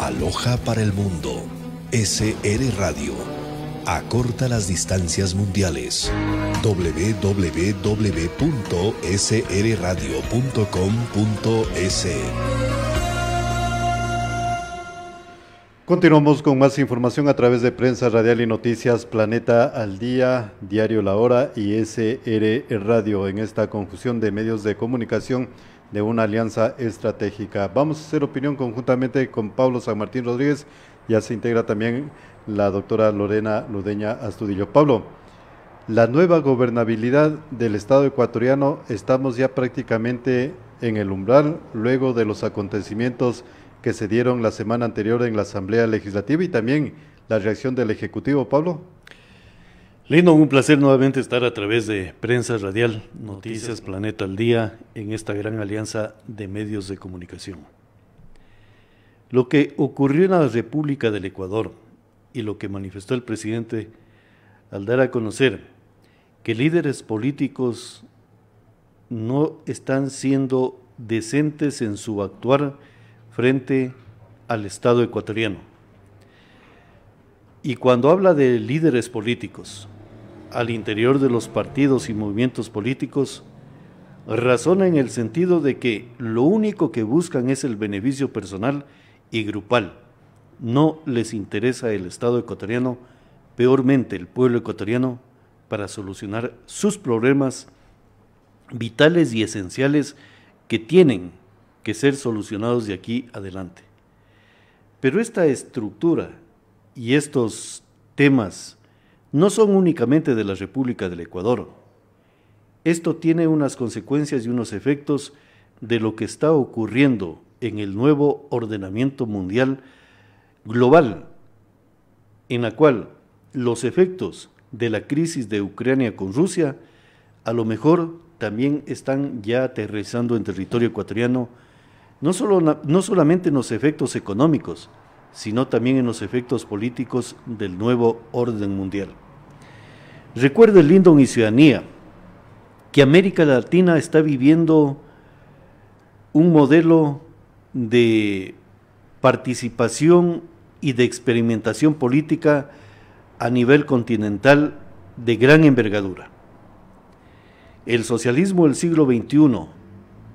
Aloja para el mundo. SR Radio. Acorta las distancias mundiales. www.srradio.com.es. E. Continuamos con más información a través de prensa radial y noticias Planeta al Día, Diario La Hora y SR Radio en esta conjunción de medios de comunicación de una alianza estratégica. Vamos a hacer opinión conjuntamente con Pablo San Martín Rodríguez, ya se integra también la doctora Lorena Ludeña Astudillo. Pablo, la nueva gobernabilidad del Estado ecuatoriano, estamos ya prácticamente en el umbral, luego de los acontecimientos que se dieron la semana anterior en la Asamblea Legislativa y también la reacción del Ejecutivo, Pablo. Lindo, un placer nuevamente estar a través de Prensa Radial, Noticias Planeta al Día, en esta gran alianza de medios de comunicación. Lo que ocurrió en la República del Ecuador y lo que manifestó el presidente al dar a conocer que líderes políticos no están siendo decentes en su actuar frente al Estado ecuatoriano. Y cuando habla de líderes políticos, al interior de los partidos y movimientos políticos razona en el sentido de que lo único que buscan es el beneficio personal y grupal. No les interesa el Estado ecuatoriano, peormente el pueblo ecuatoriano, para solucionar sus problemas vitales y esenciales que tienen que ser solucionados de aquí adelante. Pero esta estructura y estos temas no son únicamente de la República del Ecuador. Esto tiene unas consecuencias y unos efectos de lo que está ocurriendo en el nuevo ordenamiento mundial global, en la cual los efectos de la crisis de Ucrania con Rusia a lo mejor también están ya aterrizando en territorio ecuatoriano, no, solo, no solamente en los efectos económicos, sino también en los efectos políticos del nuevo orden mundial. Recuerda Lindon y Ciudadanía que América Latina está viviendo un modelo de participación y de experimentación política a nivel continental de gran envergadura. El socialismo del siglo XXI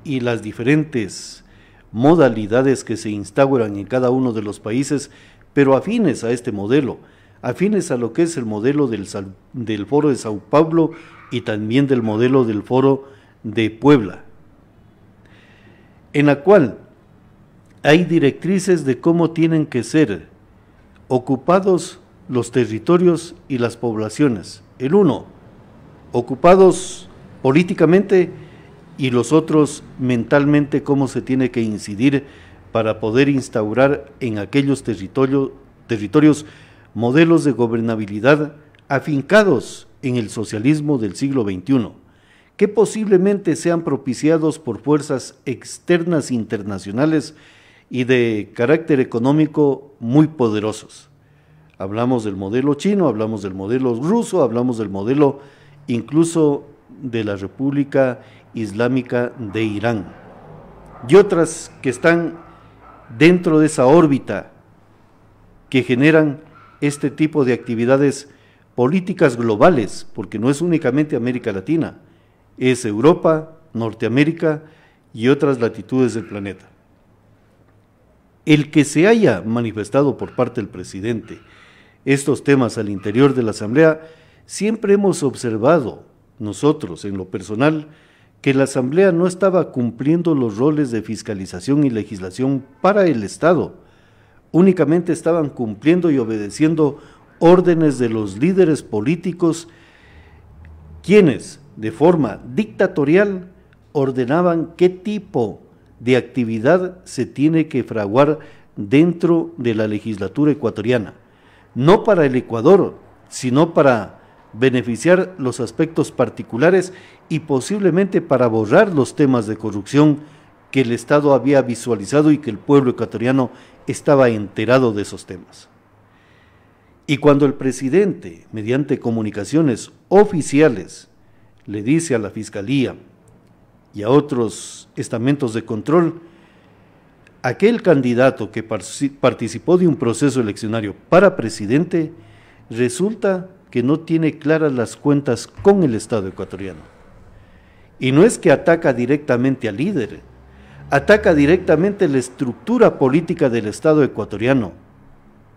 y las diferentes modalidades que se instauran en cada uno de los países, pero afines a este modelo, afines a lo que es el modelo del, del Foro de Sao Paulo y también del modelo del Foro de Puebla, en la cual hay directrices de cómo tienen que ser ocupados los territorios y las poblaciones. El uno, ocupados políticamente, y los otros mentalmente cómo se tiene que incidir para poder instaurar en aquellos territorios modelos de gobernabilidad afincados en el socialismo del siglo XXI, que posiblemente sean propiciados por fuerzas externas internacionales y de carácter económico muy poderosos. Hablamos del modelo chino, hablamos del modelo ruso, hablamos del modelo incluso de la República Islámica de Irán y otras que están dentro de esa órbita que generan este tipo de actividades políticas globales, porque no es únicamente América Latina, es Europa, Norteamérica y otras latitudes del planeta. El que se haya manifestado por parte del presidente estos temas al interior de la Asamblea, siempre hemos observado nosotros en lo personal que la Asamblea no estaba cumpliendo los roles de fiscalización y legislación para el Estado. Únicamente estaban cumpliendo y obedeciendo órdenes de los líderes políticos, quienes de forma dictatorial ordenaban qué tipo de actividad se tiene que fraguar dentro de la legislatura ecuatoriana. No para el Ecuador, sino para beneficiar los aspectos particulares y posiblemente para borrar los temas de corrupción que el Estado había visualizado y que el pueblo ecuatoriano estaba enterado de esos temas. Y cuando el presidente, mediante comunicaciones oficiales, le dice a la Fiscalía y a otros estamentos de control, aquel candidato que participó de un proceso eleccionario para presidente resulta que no tiene claras las cuentas con el Estado ecuatoriano. Y no es que ataca directamente al líder, ataca directamente la estructura política del Estado ecuatoriano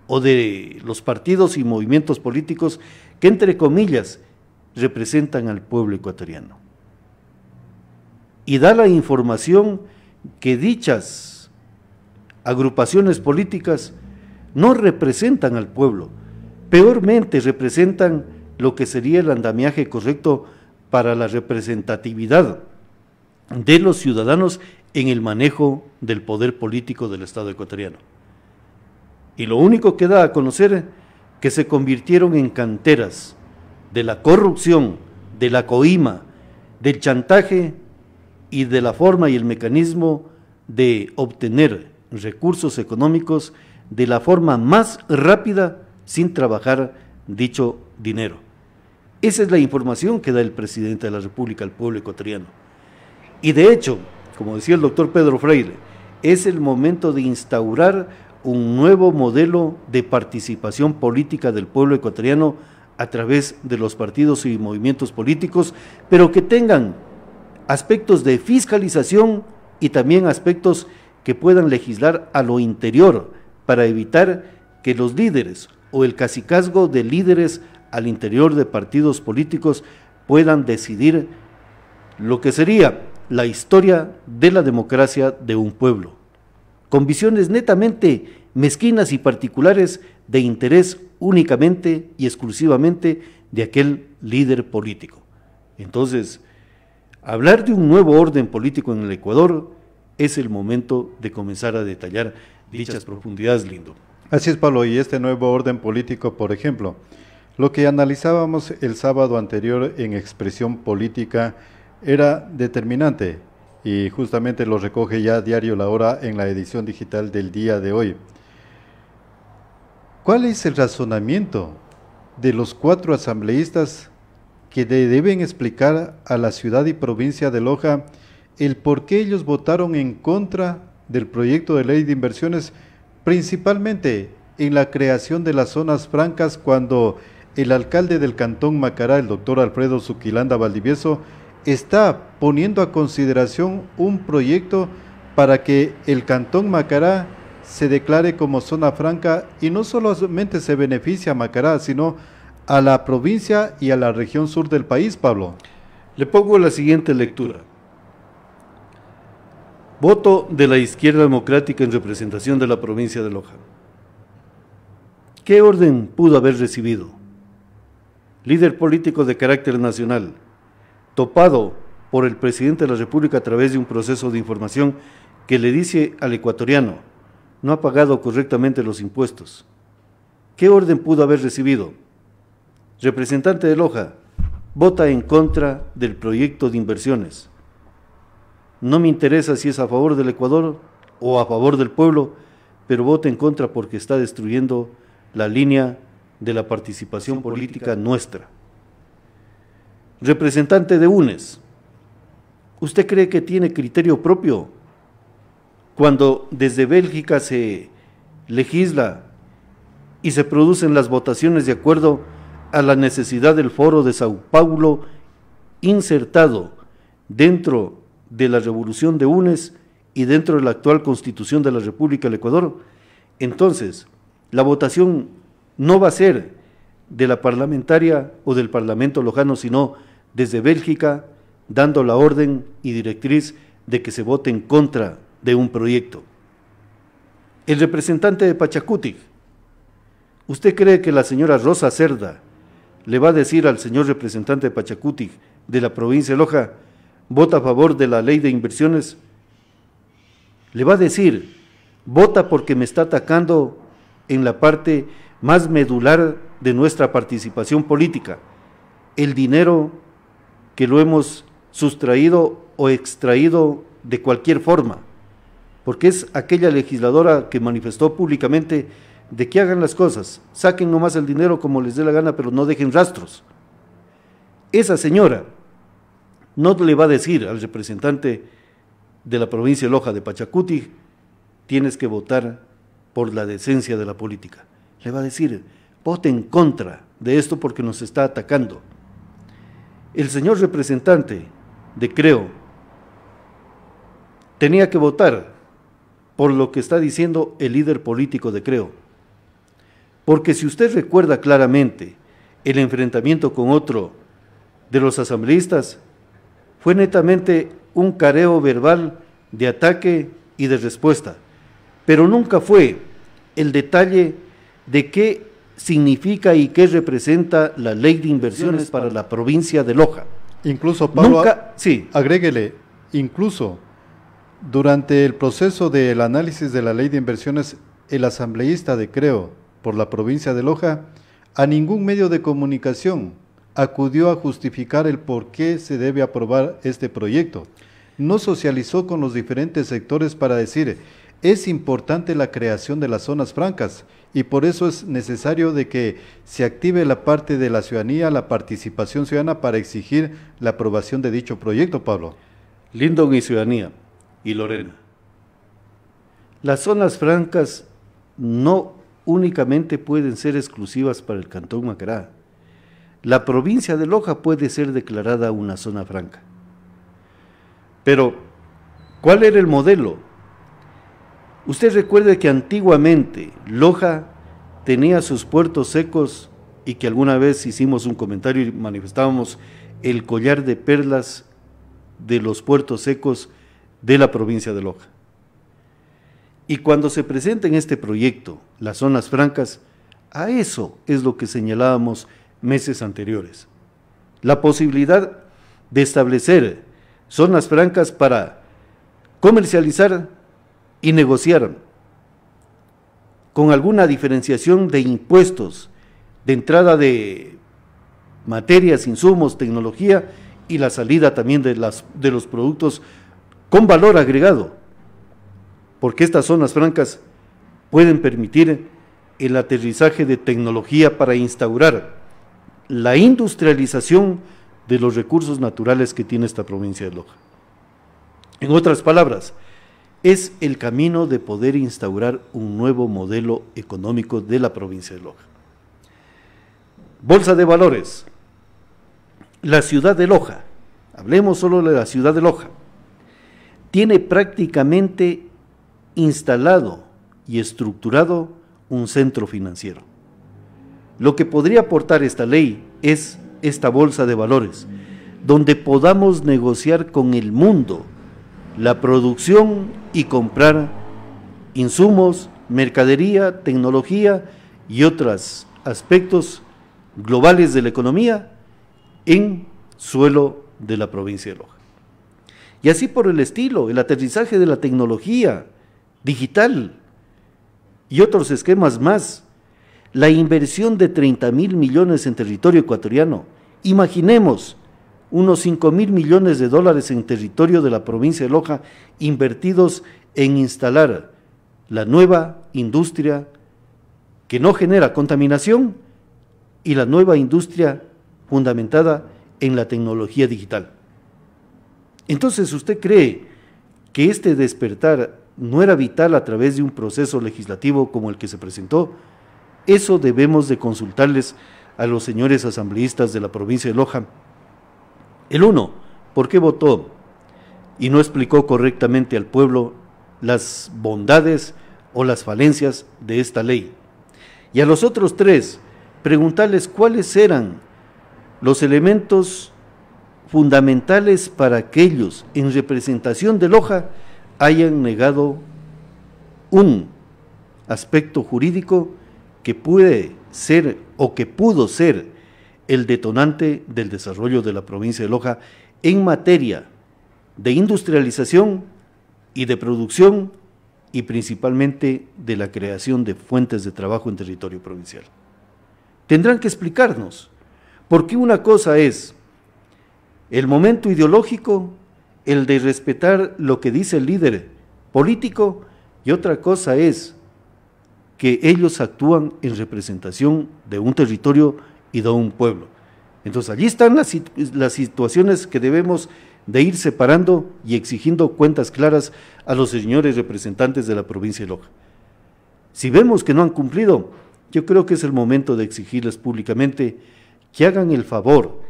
o de los partidos y movimientos políticos que, entre comillas, representan al pueblo ecuatoriano. Y da la información que dichas agrupaciones políticas no representan al pueblo, peormente representan lo que sería el andamiaje correcto para la representatividad de los ciudadanos en el manejo del poder político del Estado ecuatoriano. Y lo único que da a conocer que se convirtieron en canteras de la corrupción, de la coima, del chantaje y de la forma y el mecanismo de obtener recursos económicos de la forma más rápida sin trabajar dicho dinero. Esa es la información que da el presidente de la República al pueblo ecuatoriano. Y de hecho, como decía el doctor Pedro Freire, es el momento de instaurar un nuevo modelo de participación política del pueblo ecuatoriano a través de los partidos y movimientos políticos, pero que tengan aspectos de fiscalización y también aspectos que puedan legislar a lo interior para evitar que los líderes o el cacicazgo de líderes al interior de partidos políticos puedan decidir lo que sería la historia de la democracia de un pueblo, con visiones netamente mezquinas y particulares de interés únicamente y exclusivamente de aquel líder político. Entonces, hablar de un nuevo orden político en el Ecuador es el momento de comenzar a detallar dichas profundidades, lindo. Así es, Pablo, y este nuevo orden político, por ejemplo, lo que analizábamos el sábado anterior en expresión política era determinante y justamente lo recoge ya a diario la hora en la edición digital del día de hoy. ¿Cuál es el razonamiento de los cuatro asambleístas que deben explicar a la ciudad y provincia de Loja el por qué ellos votaron en contra del proyecto de ley de inversiones principalmente en la creación de las zonas francas cuando el alcalde del Cantón Macará, el doctor Alfredo Zuquilanda Valdivieso, está poniendo a consideración un proyecto para que el Cantón Macará se declare como zona franca y no solamente se beneficia a Macará, sino a la provincia y a la región sur del país, Pablo. Le pongo la siguiente lectura. Voto de la izquierda democrática en representación de la provincia de Loja. ¿Qué orden pudo haber recibido? Líder político de carácter nacional, topado por el presidente de la República a través de un proceso de información que le dice al ecuatoriano, no ha pagado correctamente los impuestos. ¿Qué orden pudo haber recibido? Representante de Loja, vota en contra del proyecto de inversiones no me interesa si es a favor del Ecuador o a favor del pueblo, pero voto en contra porque está destruyendo la línea de la participación política nuestra. Representante de UNES, ¿usted cree que tiene criterio propio cuando desde Bélgica se legisla y se producen las votaciones de acuerdo a la necesidad del foro de Sao Paulo insertado dentro de la revolución de UNES y dentro de la actual constitución de la República del Ecuador, entonces la votación no va a ser de la parlamentaria o del parlamento lojano, sino desde Bélgica, dando la orden y directriz de que se vote en contra de un proyecto. El representante de Pachacutic. ¿usted cree que la señora Rosa Cerda le va a decir al señor representante de Pachacutic de la provincia de Loja, vota a favor de la ley de inversiones, le va a decir, vota porque me está atacando en la parte más medular de nuestra participación política, el dinero que lo hemos sustraído o extraído de cualquier forma, porque es aquella legisladora que manifestó públicamente de que hagan las cosas, saquen nomás el dinero como les dé la gana, pero no dejen rastros. Esa señora no le va a decir al representante de la provincia de Loja de Pachacuti, tienes que votar por la decencia de la política. Le va a decir, vote en contra de esto porque nos está atacando. El señor representante de Creo tenía que votar por lo que está diciendo el líder político de Creo. Porque si usted recuerda claramente el enfrentamiento con otro de los asambleístas, fue netamente un careo verbal de ataque y de respuesta, pero nunca fue el detalle de qué significa y qué representa la ley de inversiones para la provincia de Loja. Incluso, Pablo, agréguele, incluso durante el proceso del análisis de la ley de inversiones, el asambleísta de Creo por la provincia de Loja, a ningún medio de comunicación acudió a justificar el por qué se debe aprobar este proyecto. No socializó con los diferentes sectores para decir, es importante la creación de las zonas francas y por eso es necesario de que se active la parte de la ciudadanía, la participación ciudadana para exigir la aprobación de dicho proyecto, Pablo. Lindon y ciudadanía y Lorena. Las zonas francas no únicamente pueden ser exclusivas para el Cantón Macará la provincia de Loja puede ser declarada una zona franca. Pero, ¿cuál era el modelo? Usted recuerde que antiguamente Loja tenía sus puertos secos y que alguna vez hicimos un comentario y manifestábamos el collar de perlas de los puertos secos de la provincia de Loja. Y cuando se presenta en este proyecto las zonas francas, a eso es lo que señalábamos meses anteriores. La posibilidad de establecer zonas francas para comercializar y negociar con alguna diferenciación de impuestos de entrada de materias, insumos, tecnología y la salida también de, las, de los productos con valor agregado, porque estas zonas francas pueden permitir el aterrizaje de tecnología para instaurar la industrialización de los recursos naturales que tiene esta provincia de Loja. En otras palabras, es el camino de poder instaurar un nuevo modelo económico de la provincia de Loja. Bolsa de valores. La ciudad de Loja, hablemos solo de la ciudad de Loja, tiene prácticamente instalado y estructurado un centro financiero. Lo que podría aportar esta ley es esta bolsa de valores, donde podamos negociar con el mundo la producción y comprar insumos, mercadería, tecnología y otros aspectos globales de la economía en suelo de la provincia de Loja. Y así por el estilo, el aterrizaje de la tecnología digital y otros esquemas más la inversión de 30 mil millones en territorio ecuatoriano. Imaginemos unos 5 mil millones de dólares en territorio de la provincia de Loja invertidos en instalar la nueva industria que no genera contaminación y la nueva industria fundamentada en la tecnología digital. Entonces, ¿usted cree que este despertar no era vital a través de un proceso legislativo como el que se presentó? Eso debemos de consultarles a los señores asambleístas de la provincia de Loja. El uno, ¿por qué votó y no explicó correctamente al pueblo las bondades o las falencias de esta ley? Y a los otros tres, preguntarles cuáles eran los elementos fundamentales para que ellos, en representación de Loja, hayan negado un aspecto jurídico que puede ser o que pudo ser el detonante del desarrollo de la provincia de Loja en materia de industrialización y de producción y principalmente de la creación de fuentes de trabajo en territorio provincial. Tendrán que explicarnos, qué una cosa es el momento ideológico, el de respetar lo que dice el líder político, y otra cosa es que ellos actúan en representación de un territorio y de un pueblo. Entonces allí están las, situaciones que debemos de ir separando y exigiendo cuentas claras a los señores representantes de la provincia de Loja. Si vemos que no han cumplido, yo creo que es el momento de exigirles públicamente que hagan el favor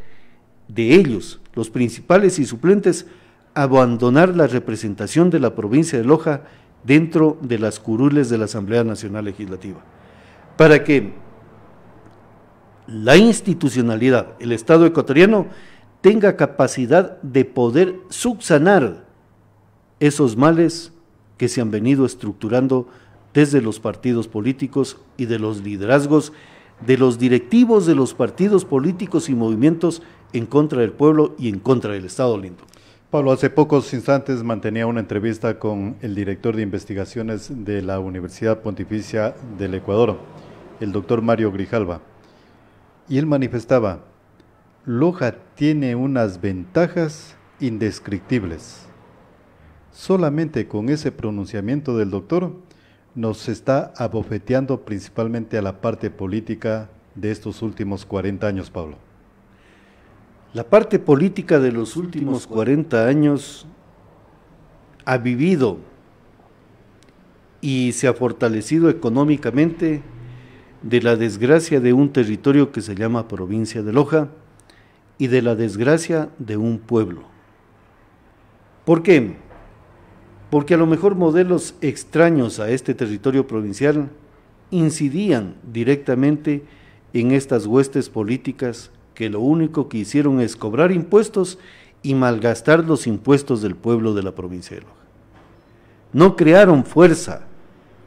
de ellos, los principales y suplentes, abandonar la representación de la provincia de Loja dentro de las curules de la Asamblea Nacional Legislativa, para que la institucionalidad, el Estado ecuatoriano, tenga capacidad de poder subsanar esos males que se han venido estructurando desde los partidos políticos y de los liderazgos de los directivos de los partidos políticos y movimientos en contra del pueblo y en contra del Estado lindo. Pablo, hace pocos instantes mantenía una entrevista con el director de investigaciones de la Universidad Pontificia del Ecuador, el doctor Mario Grijalva, y él manifestaba, Loja tiene unas ventajas indescriptibles. Solamente con ese pronunciamiento del doctor nos está abofeteando principalmente a la parte política de estos últimos 40 años, Pablo. La parte política de los últimos 40 años ha vivido y se ha fortalecido económicamente de la desgracia de un territorio que se llama provincia de Loja y de la desgracia de un pueblo. ¿Por qué? Porque a lo mejor modelos extraños a este territorio provincial incidían directamente en estas huestes políticas que lo único que hicieron es cobrar impuestos y malgastar los impuestos del pueblo de la provincia de Loja. No crearon fuerza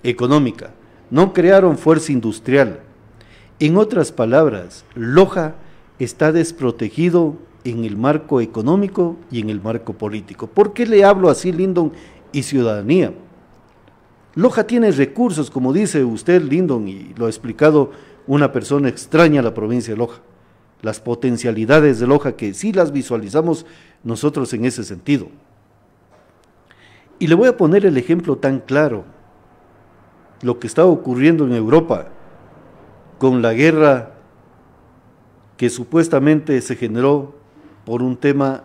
económica, no crearon fuerza industrial. En otras palabras, Loja está desprotegido en el marco económico y en el marco político. ¿Por qué le hablo así, Lindon, y ciudadanía? Loja tiene recursos, como dice usted, Lindon, y lo ha explicado una persona extraña a la provincia de Loja las potencialidades de Loja, que sí las visualizamos nosotros en ese sentido. Y le voy a poner el ejemplo tan claro, lo que está ocurriendo en Europa con la guerra que supuestamente se generó por un tema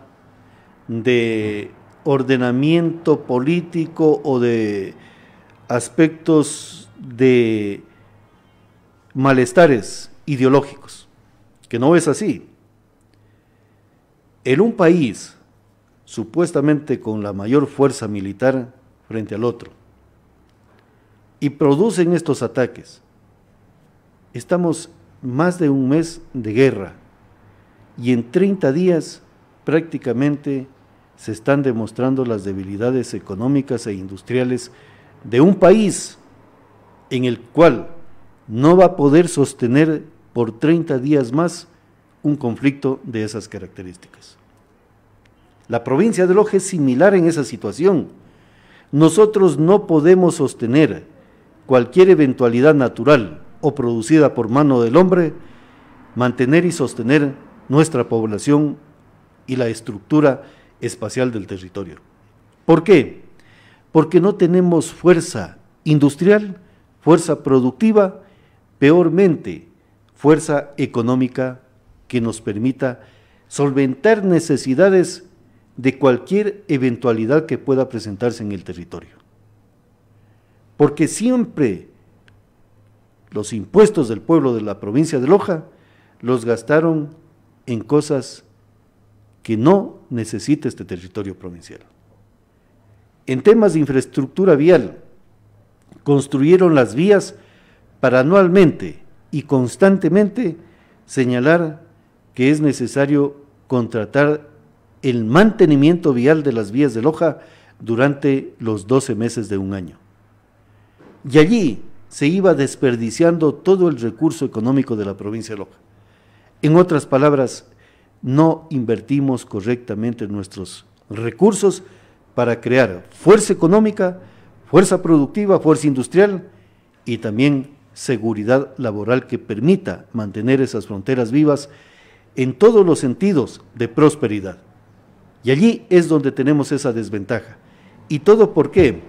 de ordenamiento político o de aspectos de malestares ideológicos que no es así. En un país supuestamente con la mayor fuerza militar frente al otro, y producen estos ataques. Estamos más de un mes de guerra y en 30 días prácticamente se están demostrando las debilidades económicas e industriales de un país en el cual no va a poder sostener por 30 días más un conflicto de esas características. La provincia de Loja es similar en esa situación. Nosotros no podemos sostener cualquier eventualidad natural o producida por mano del hombre, mantener y sostener nuestra población y la estructura espacial del territorio. ¿Por qué? Porque no tenemos fuerza industrial, fuerza productiva, peormente fuerza económica que nos permita solventar necesidades de cualquier eventualidad que pueda presentarse en el territorio. Porque siempre los impuestos del pueblo de la provincia de Loja los gastaron en cosas que no necesita este territorio provincial. En temas de infraestructura vial, construyeron las vías para anualmente y constantemente señalar que es necesario contratar el mantenimiento vial de las vías de Loja durante los 12 meses de un año. Y allí se iba desperdiciando todo el recurso económico de la provincia de Loja. En otras palabras, no invertimos correctamente nuestros recursos para crear fuerza económica, fuerza productiva, fuerza industrial y también seguridad laboral que permita mantener esas fronteras vivas en todos los sentidos de prosperidad. Y allí es donde tenemos esa desventaja. ¿Y todo por qué?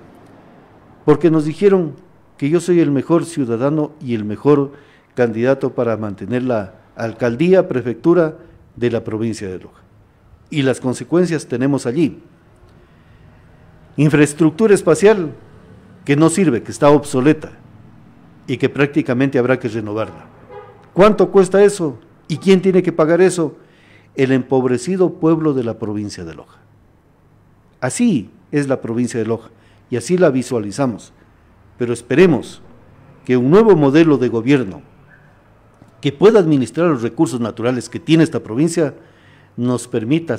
Porque nos dijeron que yo soy el mejor ciudadano y el mejor candidato para mantener la alcaldía, prefectura de la provincia de Loja. Y las consecuencias tenemos allí. Infraestructura espacial que no sirve, que está obsoleta y que prácticamente habrá que renovarla. ¿Cuánto cuesta eso? ¿Y quién tiene que pagar eso? El empobrecido pueblo de la provincia de Loja. Así es la provincia de Loja y así la visualizamos. Pero esperemos que un nuevo modelo de gobierno que pueda administrar los recursos naturales que tiene esta provincia nos permita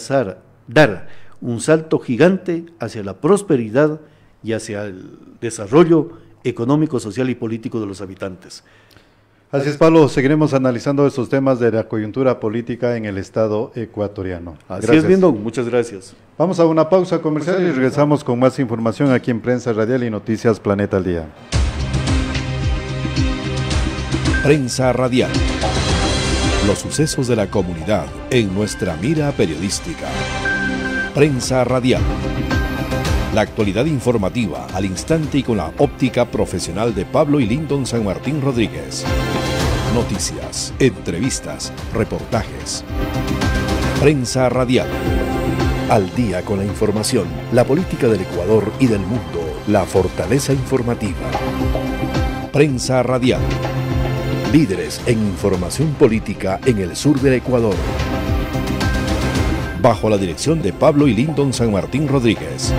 dar un salto gigante hacia la prosperidad y hacia el desarrollo económico, social y político de los habitantes. Así es, Pablo, seguiremos analizando estos temas de la coyuntura política en el Estado ecuatoriano. Así es, muchas gracias. Vamos a una pausa comercial y regresamos con más información aquí en Prensa Radial y Noticias Planeta al Día. Prensa Radial. Los sucesos de la comunidad en nuestra mira periodística. Prensa Radial. La actualidad informativa al instante y con la óptica profesional de Pablo y Lindon San Martín Rodríguez. Noticias, entrevistas, reportajes. Prensa radial. Al día con la información, la política del Ecuador y del mundo, la fortaleza informativa. Prensa radial. Líderes en información política en el sur del Ecuador. Bajo la dirección de Pablo y Lindon San Martín Rodríguez.